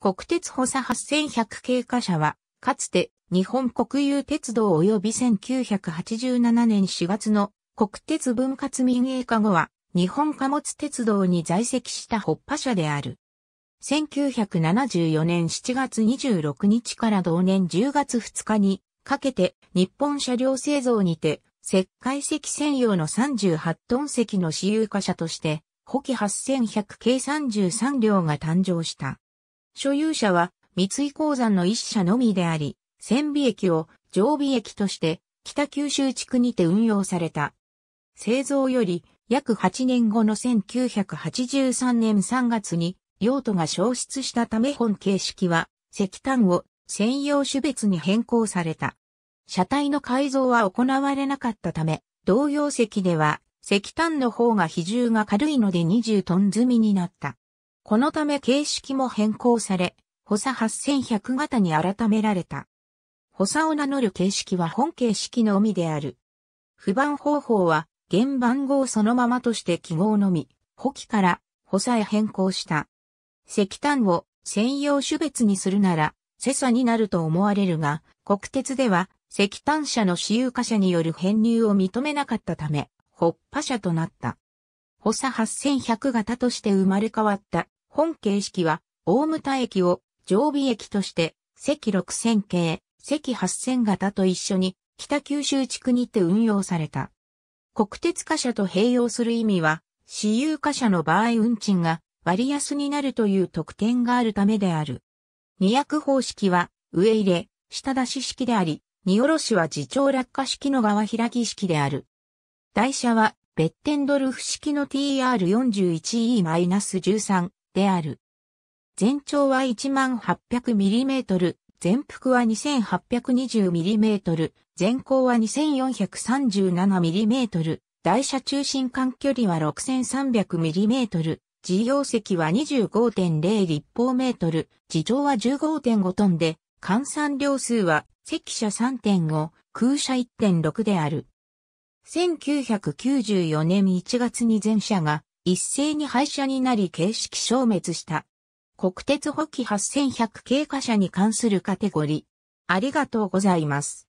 国鉄補佐8100系貨車は、かつて日本国有鉄道及び1987年4月の国鉄分割民営化後は、日本貨物鉄道に在籍した北波車である。1974年7月26日から同年10月2日にかけて日本車両製造にて石灰石専用の38トン石の私有貨車として、補機8100系33両が誕生した。所有者は三井鉱山の一社のみであり、船尾駅を常備駅として北九州地区にて運用された。製造より約8年後の1983年3月に用途が消失したため本形式は石炭を専用種別に変更された。車体の改造は行われなかったため、同様石では石炭の方が比重が軽いので20トン積みになった。このため形式も変更され、補佐8100型に改められた。補佐を名乗る形式は本形式のみである。不番方法は、現番号そのままとして記号のみ、補記から補佐へ変更した。石炭を専用種別にするなら、セサになると思われるが、国鉄では石炭車の私有化車による編入を認めなかったため、北破車となった。補佐8100型として生まれ変わった本形式は、大牟田駅を常備駅として、関6000系、関8000型と一緒に、北九州地区にて運用された。国鉄貨車と併用する意味は、私有貨車の場合運賃が割安になるという特典があるためである。二役方式は、上入れ、下出し式であり、荷下ろしは自重落下式の側開き式である。台車は、ベッテンドルフ式の TR41E-13、である。全長は 18,800mm、全幅は 2820mm、全高は 2437mm、台車中心間距離は 6300mm、事業席は25.0立方メートル、地上は15.5トンで、換算量数は赤車3.5、空車1.6である。1994年1月に全車が一斉に廃車になり形式消滅した。国鉄補機8100経過者に関するカテゴリー。ありがとうございます。